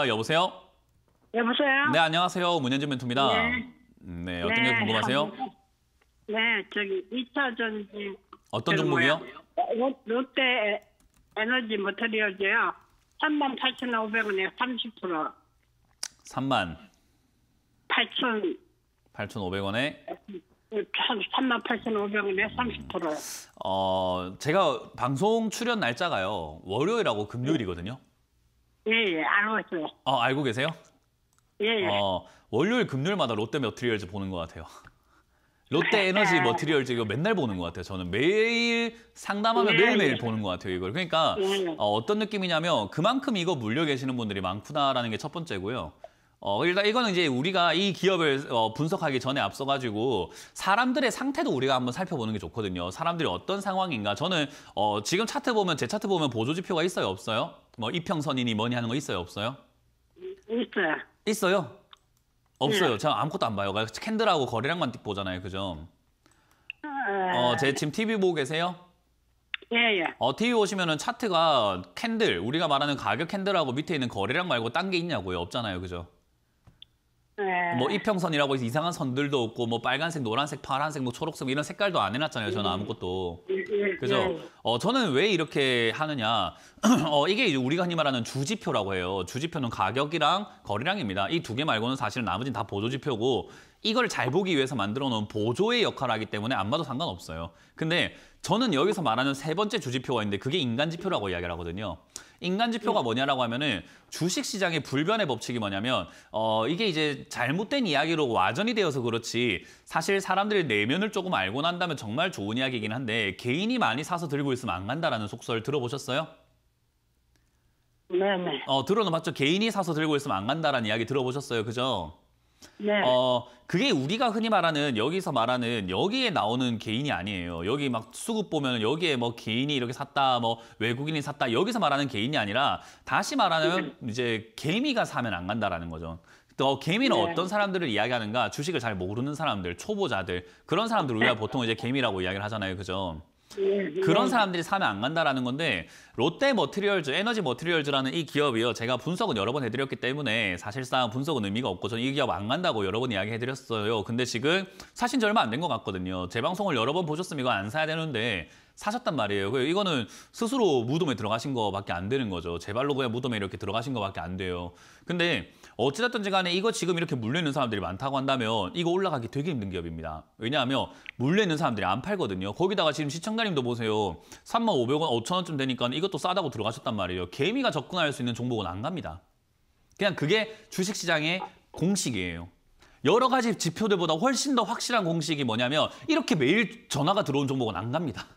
아, 여보세요? 여보세요? 네, 안녕하세요. 문현진 멘토입니다. 네. 네, 어떤 네, 게 궁금하세요? 네, 저기 2차 전지. 어떤 종목이요? 뭐, 롯데 에너지 머터리얼즈요. 3만 8 5 0원에 30%. 3만 8천 8 5 0원에 3만 8 5 0원에 30%. 어, 제가 방송 출연 날짜가요. 월요일하고 금요일이거든요. 예, 예, 알고 아, 알고 계세요? 예, 예, 어, 월요일, 금요일마다 롯데 머트리얼즈 보는 것 같아요. 롯데 아, 에너지 머트리얼즈 네. 이거 맨날 보는 것 같아요. 저는 매일 상담하면 예, 매일매일 예. 보는 것 같아요, 이걸. 그러니까 예. 어, 어떤 느낌이냐면 그만큼 이거 물려 계시는 분들이 많구나라는 게 첫 번째고요. 어, 일단 이거는 이제 우리가 이 기업을 어, 분석하기 전에 앞서 가지고 사람들의 상태도 우리가 한번 살펴보는 게 좋거든요. 사람들이 어떤 상황인가. 저는 어, 지금 차트 보면 제 차트 보면 보조 지표가 있어요, 없어요? 뭐 이평선이니 뭐니 하는 거 있어요, 없어요? 있어요. 있어요? 없어요. 네. 저 아무것도 안 봐요. 그러니까 캔들하고 거래량만 보잖아요, 그죠? 어, 네. 제 지금 TV 보고 계세요? 예, 예. 어, TV 오시면은 차트가 캔들, 우리가 말하는 가격 캔들하고 밑에 있는 거래량 말고 딴 게 있냐고요. 없잖아요. 그죠? 뭐 네. 뭐 이평선이라고 해서 이상한 선들도 없고 뭐 빨간색, 노란색, 파란색, 뭐 초록색 뭐 이런 색깔도 안 해놨잖아요. 저는 음. 아무것도. 음, 음, 그래서 어, 저는 왜 이렇게 하느냐. 어, 이게 우리가 흔히 말하는 주지표라고 해요. 주지표는 가격이랑 거리량입니다. 이 두 개 말고는 사실은 나머지는 다 보조지표고 이걸 잘 보기 위해서 만들어 놓은 보조의 역할을 하기 때문에 안 봐도 상관없어요. 근데 저는 여기서 말하는 세 번째 주지표가 있는데 그게 인간지표라고 이야기를 하거든요. 인간지표가 뭐냐라고 하면은 주식시장의 불변의 법칙이 뭐냐면 어 이게 이제 잘못된 이야기로 와전이 되어서 그렇지 사실 사람들이 내면을 조금 알고 난다면 정말 좋은 이야기이긴 한데 개인이 많이 사서 들고 있으면 안 간다라는 속설 들어보셨어요? 네네. 네. 어 들어는 봤죠. 개인이 사서 들고 있으면 안 간다라는 이야기 들어보셨어요, 그죠? 네. 어, 그게 우리가 흔히 말하는 여기서 말하는 여기에 나오는 개인이 아니에요. 여기 막 수급 보면 여기에 뭐 개인이 이렇게 샀다, 뭐 외국인이 샀다 여기서 말하는 개인이 아니라 다시 말하면 네. 이제 개미가 사면 안 간다라는 거죠. 또 개미는 네. 어떤 사람들을 이야기하는가 주식을 잘 모르는 사람들, 초보자들 그런 사람들 우리가 보통 이제 개미라고 이야기를 하잖아요, 그죠? 그런 사람들이 사면 안 간다라는 건데 롯데 머트리얼즈, 에너지 머트리얼즈라는 이 기업이요. 제가 분석은 여러 번 해드렸기 때문에 사실상 분석은 의미가 없고 저는 이 기업 안 간다고 여러 번 이야기해드렸어요. 근데 지금 사신 지 얼마 안 된 것 같거든요. 재 방송을 여러 번 보셨으면 이거 안 사야 되는데 사셨단 말이에요. 이거는 스스로 무덤에 들어가신 거밖에 안 되는 거죠. 제 발로 그냥 무덤에 이렇게 들어가신 거밖에 안 돼요. 근데 어찌됐든지 간에 이거 지금 이렇게 물려있는 사람들이 많다고 한다면 이거 올라가기 되게 힘든 기업입니다. 왜냐하면 물려있는 사람들이 안 팔거든요. 거기다가 지금 시청자님도 보세요. 3만 500원, 5천 원쯤 되니까 이것도 싸다고 들어가셨단 말이에요. 개미가 접근할 수 있는 종목은 안 갑니다. 그냥 그게 주식시장의 공식이에요. 여러 가지 지표들보다 훨씬 더 확실한 공식이 뭐냐면 이렇게 매일 전화가 들어온 종목은 안 갑니다.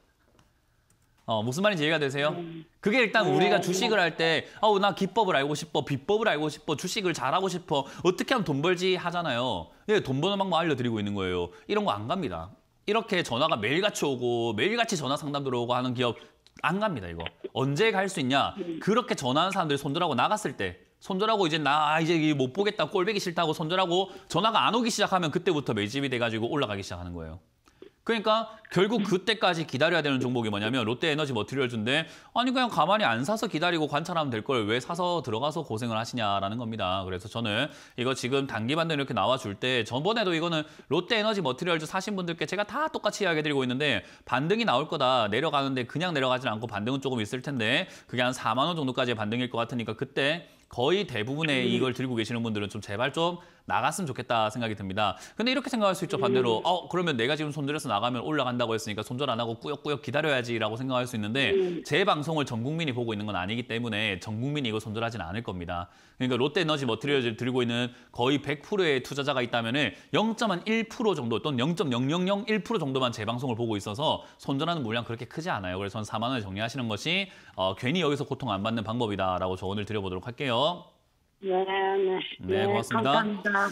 어, 무슨 말인지 이해가 되세요? 그게 일단 우리가 주식을 할 때, 어, 나 기법을 알고 싶어, 비법을 알고 싶어, 주식을 잘하고 싶어, 어떻게 하면 돈 벌지 하잖아요. 예, 돈 버는 방법 알려드리고 있는 거예요. 이런 거 안 갑니다. 이렇게 전화가 매일같이 오고, 매일같이 전화 상담 들어오고 하는 기업 안 갑니다, 이거. 언제 갈 수 있냐? 그렇게 전화하는 사람들이 손절하고 나갔을 때, 손절하고 이제 나 아, 이제 못 보겠다, 꼴보기 싫다고 손절하고 전화가 안 오기 시작하면 그때부터 매집이 돼가지고 올라가기 시작하는 거예요. 그러니까 결국 음. 그때까지 기다려야 되는 종목이 뭐냐면 롯데에너지 머티리얼즈인데 아니 그냥 가만히 안 사서 기다리고 관찰하면 될 걸 왜 사서 들어가서 고생을 하시냐라는 겁니다. 그래서 저는 이거 지금 단기 반등 이렇게 나와줄 때 전번에도 이거는 롯데에너지 머티리얼즈 사신 분들께 제가 다 똑같이 이야기드리고 있는데 반등이 나올 거다 내려가는데 그냥 내려가진 않고 반등은 조금 있을 텐데 그게 한 4만 원 정도까지의 반등일 것 같으니까 그때 거의 대부분의 음. 이걸 들고 계시는 분들은 좀 제발 좀 나갔으면 좋겠다 생각이 듭니다. 근데 이렇게 생각할 수 있죠. 반대로 음. 어 그러면 내가 지금 손절해서 나가면 올라간다고 했으니까 손절 안 하고 꾸역꾸역 기다려야지라고 생각할 수 있는데 음. 제 방송을 전 국민이 보고 있는 건 아니기 때문에 전 국민이 이거 손절하진 않을 겁니다. 그러니까 롯데에너지 머티리얼즈를 뭐 들고 있는 거의 100%의 투자자가 있다면 0.1% 정도 또는 0.0001% 정도만 제 방송을 보고 있어서 손절하는 물량 그렇게 크지 않아요. 그래서 4만 원에 정리하시는 것이 어, 괜히 여기서 고통 안 받는 방법이다라고 조언을 드려보도록 할게요. 주세요. 네, 네, 네. 네, 고맙습니다. 감사합니다.